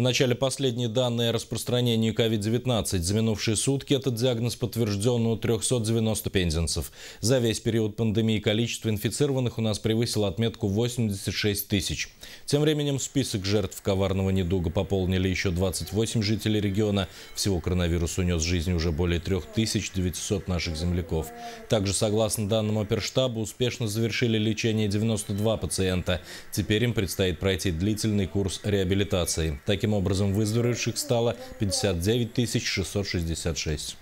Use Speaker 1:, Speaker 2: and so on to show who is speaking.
Speaker 1: В начале последние данные о распространении COVID-19 за минувшие сутки этот диагноз подтвержден у 390 пензенцев. За весь период пандемии количество инфицированных у нас превысило отметку 86 тысяч. Тем временем список жертв коварного недуга пополнили еще 28 жителей региона. Всего коронавирус унес жизнь уже более 3900 наших земляков. Также, согласно данным оперштаба, успешно завершили лечение 92 пациента. Теперь им предстоит пройти длительный курс реабилитации. Таким Таким образом, выздоровевших стало 59 666.